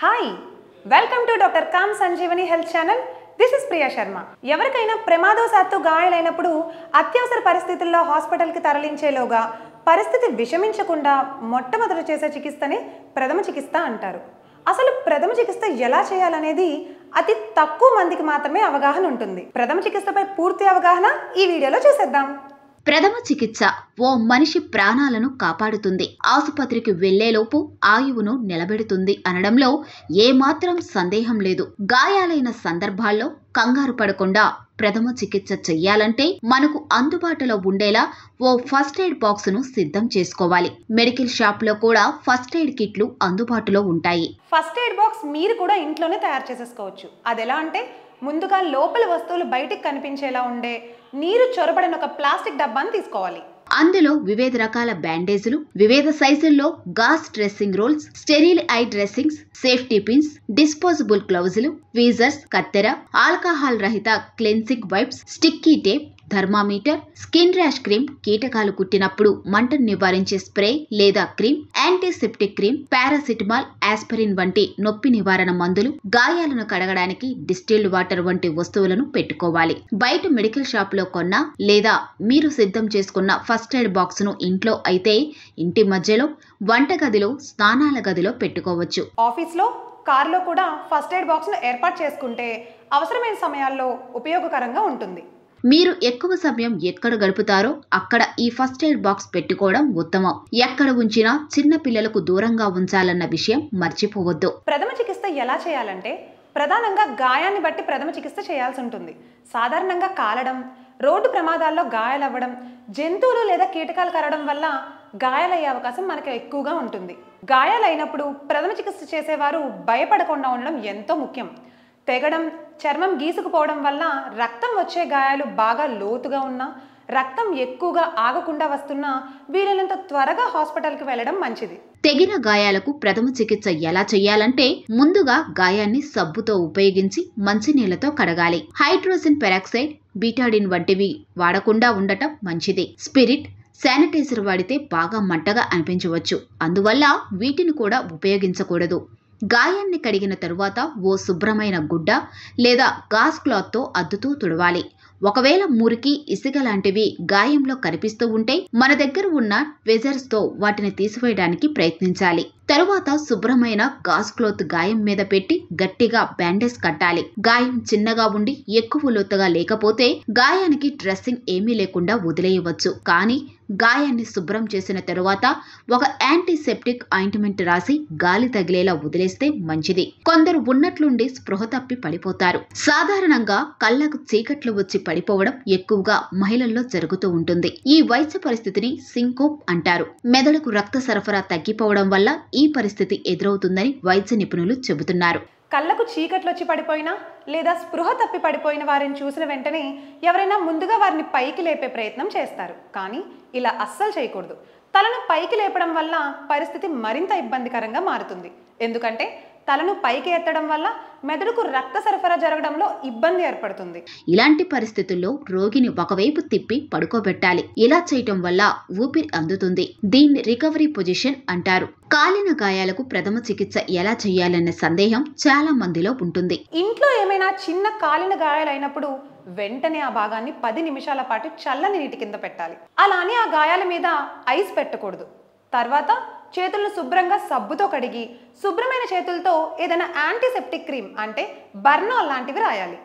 hi welcome to doctor calm Sanjeevani health channel this is Priya Sharma ఎవరికైనా ప్రమాదవశాత్తు గాయాలైనప్పుడు అత్యవసర పరిస్థితుల్లో హాస్పిటల్కి తరలించేలోగా పరిస్థితి విషమించకుండా మొట్టమొదట చేసే చికిత్సనే ప్రథమ చికిత్స అంటారు అసలు ప్రథమ చికిత్స ఎలా చేయాలనేది అతి తక్కువ మందికి మాత్రమే అవగాహన ఉంటుంది ప్రథమ చికిత్సపై పూర్తి అవగాహన ఈ వీడియోలో చూసేద్దాం ప్రథమ చికిత్స ఓ మనిషి ప్రాణాలను కాపాడుతుంది ఆసుపత్రికి వెళ్లేలోపు ఆయువును నిలబెడుతుంది అనడంలో ఏమాత్రం సందేహం లేదు గాయాలైన సందర్భాల్లో కంగారు పడకుండా ప్రథమ చికిత్స చెయ్యాలంటే మనకు అందుబాటులో ఉండేలా ఓ ఫస్ట్ ఎయిడ్ బాక్స్ ను సిద్ధం చేసుకోవాలి మెడికల్ షాప్ లో కూడా ఫస్ట్ ఎయిడ్ కిట్లు అందుబాటులో ఉంటాయి ఫస్ట్ ఎయిడ్ బాక్స్ మీరు కూడా ఇంట్లోనే తయారు చేసేసుకోవచ్చు అది ఎలా అంటే ముందుగా లోపల వస్తువులు బయటికి కనిపించేలా ఉండే నీరు చొరబడిన ఒక ప్లాస్టిక్ డబ్బాను తీసుకోవాలి అందులో వివిధ రకాల బ్యాండేజ్లు వివిధ సైజుల్లో gauze dressing rolls sterile eye dressings safety pins disposable గ్లౌజులు వీజర్స్ కత్తెర ఆల్కహాల్ రహిత cleansing wipes sticky tape thermometer skin rash cream కీటకాలు కుట్టినప్పుడు మంటను నివారించే స్ప్రే లేదా cream antiseptic cream paracetamol aspirin వంటి నొప్పి నివారణ మందులు గాయాలను కడగడానికి డిస్టిల్డ్ వాటర్ వంటి వస్తువులను పెట్టుకోవాలి బయట మెడికల్ షాప్ లో కొన్న లేదా మీరు సిద్ధం చేసుకున్న ఫస్ట్ ఎయిడ్ బాక్స్ ను ఇంట్లో అయితే ఇంటి మధ్యలో వంట గదిలో స్నానాల గదిలో పెట్టుకోవచ్చు ఆఫీస్ లో కారులో కూడా ఫస్ట్ ఎయిడ్ బాక్స్ను ఏర్పాటు చేసుకుంటే అవసరమైన సమయాల్లో ఉపయోగకరంగా ఉంటుంది మీరు ఎక్కువ సమయం ఎక్కడ గడుపుతారో అక్కడ ఈ ఫస్ట్ ఎయిడ్ బాక్స్ పెట్టుకోవడం ఉత్తమం ఎక్కడ ఉంచినా చిన్న పిల్లలకు దూరంగా ఉంచాలన్న విషయం మర్చిపోవద్దు ప్రథమ చికిత్స ఎలా చేయాలంటే ప్రధానంగా గాయాన్ని బట్టి ప్రథమ చికిత్స చేయాల్సి ఉంటుంది సాధారణంగా కాలడం రోడ్డు ప్రమాదాల్లో గాయాలవ్వడం జంతువులు లేదా కీటకాలు కరడం వల్ల గాయాలయ్యే అవకాశం మనకి ఎక్కువగా ఉంటుంది గాయాలైనప్పుడు ప్రథమ చికిత్స చేసేవారు భయపడకుండా ఉండడం ఎంతో ముఖ్యం తెగడం చర్మం గీసుకుపోవడం వల్ల రక్తం వచ్చే గాయాలు బాగా లోతుగా ఉన్నా రక్తం ఎక్కువగా ఆగకుండా వస్తున్నా వీలైనంత త్వరగా హాస్పిటల్కి వెళ్ళడం మంచిది తెగిన గాయాలకు ప్రథమ చికిత్స ఎలా చేయాలంటే ముందుగా గాయాన్ని సబ్బుతో ఉపయోగించి మంచినీళ్లతో కడగాలి హైడ్రోజన్ పెరాక్సైడ్ బీటాడిన్ వంటివి వాడకుండా ఉండటం మంచిది స్పిరిట్ శానిటైజర్ వాడితే బాగా మంటగా అనిపించవచ్చు అందువల్ల వీటిని కూడా ఉపయోగించకూడదు గాయాన్ని కడిగిన తరువాత ఓ శుభ్రమైన గుడ్డ లేదా గాస్ క్లాత్తో అద్దుతూ తుడవాలి ఒకవేళ మురికి ఇసుక లాంటివి గాయంలో కనిపిస్తూ ఉంటే మన దగ్గర ఉన్న ట్వెజర్స్తో వాటిని తీసివేయడానికి ప్రయత్నించాలి తరువాత శుభ్రమైన గాజ్ క్లోత్ గాయం మీద పెట్టి గట్టిగా బ్యాండేజ్ కట్టాలి గాయం చిన్నగా ఉండి ఎక్కువ లోతుగా లేకపోతే గాయానికి డ్రెస్సింగ్ ఏమీ లేకుండా వదిలేయవచ్చు కానీ గాయాన్ని శుభ్రం చేసిన తరువాత ఒక యాంటీసెప్టిక్ ఆయింట్మెంట్ రాసి గాలి తగిలేలా వదిలేస్తే మంచిది కొందరు ఉన్నట్లుండి స్పృహ తప్పి పడిపోతారు సాధారణంగా కళ్ళకు చీకట్లు వచ్చి పడిపోవడం ఎక్కువగా మహిళల్లో జరుగుతూ ఉంటుంది ఈ వైద్య పరిస్థితిని సింకోప్ అంటారు మెదడుకు రక్త సరఫరా తగ్గిపోవడం వల్ల ఈ పరిస్థితి ఎదురవుతుందని వైద్య నిపుణులు చెబుతున్నారు కళ్ళకు చీకట్లు వచ్చి పడిపోయినా లేదా స్పృహ తప్పి పడిపోయిన వారిని చూసిన వెంటనే ఎవరైనా ముందుగా వారిని పైకి లేపే ప్రయత్నం చేస్తారు కానీ ఇలా అస్సలు చేయకూడదు తలను పైకి లేపడం వల్ల పరిస్థితి మరింత ఇబ్బందికరంగా మారుతుంది ఎందుకంటే తలను పైకి ఎత్తడం వల్ల మెదడుకు రక్త సరఫరా జరగడంలో ఇబ్బంది ఏర్పడుతుంది ఇలాంటి పరిస్థితుల్లో రోగిని ఒకవైపు తిప్పి పడుకోబెట్టాలి ఇలా చేయటం వల్ల ఊపిరి అందుతుంది దీన్ని రికవరీ పొజిషన్ అంటారు కాలిన గాయాలకు ప్రథమ చికిత్స ఎలా చేయాలనే సందేహం చాలా మందిలో ఉంటుంది ఇంట్లో ఏమైనా చిన్న కాలిన గాయాలైనప్పుడు వెంటనే ఆ భాగాన్ని పది నిమిషాల పాటు చల్లని నీటి కింద పెట్టాలి అలానే ఆ గాయాల మీద ఐస్ పెట్టకూడదు తర్వాత చేతులను శుభ్రంగా సబ్బుతో కడిగి శుభ్రమైన చేతులతో ఏదైనా యాంటీసెప్టిక్ క్రీమ్ అంటే బర్నాల్ లాంటివి రాయాలి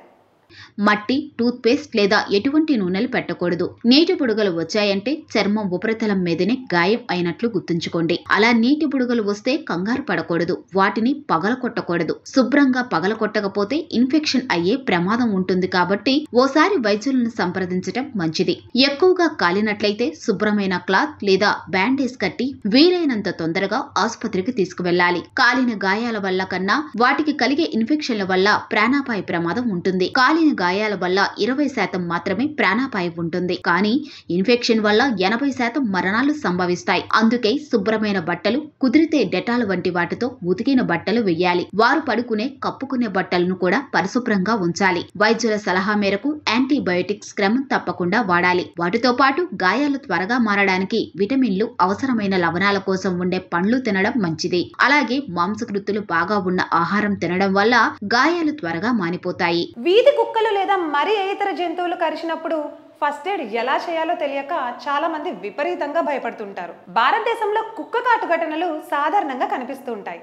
మట్టి టూత్ పేస్ట్ లేదా ఎటువంటి నూనెలు పెట్టకూడదు నీటి బుడగలు వచ్చాయంటే చర్మం ఉపరితలం మీదనే గాయం అయినట్లు గుర్తుంచుకోండి అలా నీటి బుడగలు వస్తే కంగారు పడకూడదు వాటిని పగలకొట్టకూడదు శుభ్రంగా పగలకొట్టకపోతే ఇన్ఫెక్షన్ అయ్యే ప్రమాదం ఉంటుంది కాబట్టి ఓసారి వైద్యులను సంప్రదించటం మంచిది ఎక్కువగా కాలినట్లయితే శుభ్రమైన క్లాత్ లేదా బ్యాండేజ్ కట్టి వీలైనంత తొందరగా ఆసుపత్రికి తీసుకువెళ్లాలి కాలిన గాయాల వల్ల కన్నా వాటికి కలిగే ఇన్ఫెక్షన్ల వల్ల ప్రాణాపాయ ప్రమాదం ఉంటుంది కాలి గాయాల వల్ల ఇరవై శాతం మాత్రమే ప్రాణాపాయం ఉంటుంది కానీ ఇన్ఫెక్షన్ వల్ల ఎనభై శాతం మరణాలు సంభవిస్తాయి అందుకే శుభ్రమైన బట్టలు కుదిరితే డెటాల్ వంటి వాటితో ఉతికిన బట్టలు వేయాలి వారు పడుకునే కప్పుకునే బట్టలను కూడా పరిశుభ్రంగా ఉంచాలి వైద్యుల సలహా మేరకు యాంటీబయోటిక్స్ క్రమం తప్పకుండా వాడాలి వాటితో పాటు గాయాలు త్వరగా మారడానికి విటమిన్లు అవసరమైన లవణాల కోసం ఉండే పండ్లు తినడం మంచిది అలాగే మాంసకృతులు బాగా ఉన్న ఆహారం తినడం వల్ల గాయాలు త్వరగా మానిపోతాయి వీధి కుక్కలు లేదా మరి ఏ ఇతర జంతువులు కరిచినప్పుడు ఫస్ట్ ఎయిడ్ ఎలా చేయాలో తెలియక చాలా మంది విపరీతంగా భయపడుతుంటారు భారతదేశంలో కుక్క కాటు ఘటనలు సాధారణంగా కనిపిస్తూ ఉంటాయి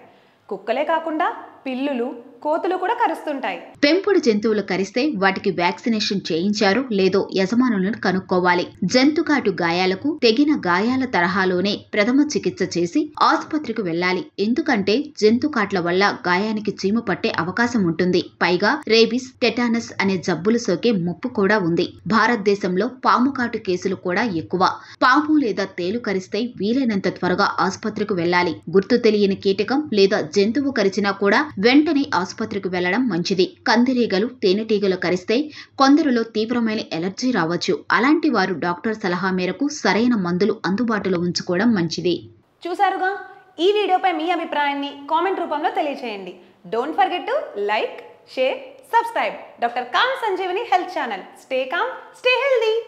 కుక్కలే కాకుండా పిల్లులు కోతులు కూడా కరుస్తుంటాయి పెంపుడు జంతువులు కరిస్తే వాటికి వ్యాక్సినేషన్ చేయించారు లేదో యజమానులను కనుక్కోవాలి జంతుకాటు గాయాలకు తెగిన గాయాల తరహాలోనే ప్రథమ చికిత్స చేసి ఆసుపత్రికి వెళ్లాలి ఎందుకంటే జంతుకాట్ల వల్ల గాయానికి చీము పట్టే అవకాశం ఉంటుంది పైగా రేబిస్ టెటానస్ అనే జబ్బులు సోకే ముప్పు కూడా ఉంది భారతదేశంలో పాము కాటు కేసులు కూడా ఎక్కువ పాము లేదా తేలు కరిస్తే వీలైనంత త్వరగా ఆసుపత్రికి వెళ్లాలి గుర్తు తెలియని కీటకం లేదా జంతువు కరిచినా కూడా వెంటనే ఆసుపత్రికి వెళ్లడం మంచిది కందిరీగలు తేనెటీగలు కరిస్తే కొందరిలో తీవ్రమైన ఎలర్జీ రావచ్చు అలాంటి వారు డాక్టర్ సలహా మేరకు సరైన మందులు అందుబాటులో ఉంచుకోవడం మంచిది చూసారుగా ఈ వీడియోపై మీ అభిప్రాయాన్ని కామెంట్ రూపంలో తెలియజేయండి don't forget to like share subscribe doctor calm Sanjeevani health channel stay calm stay healthy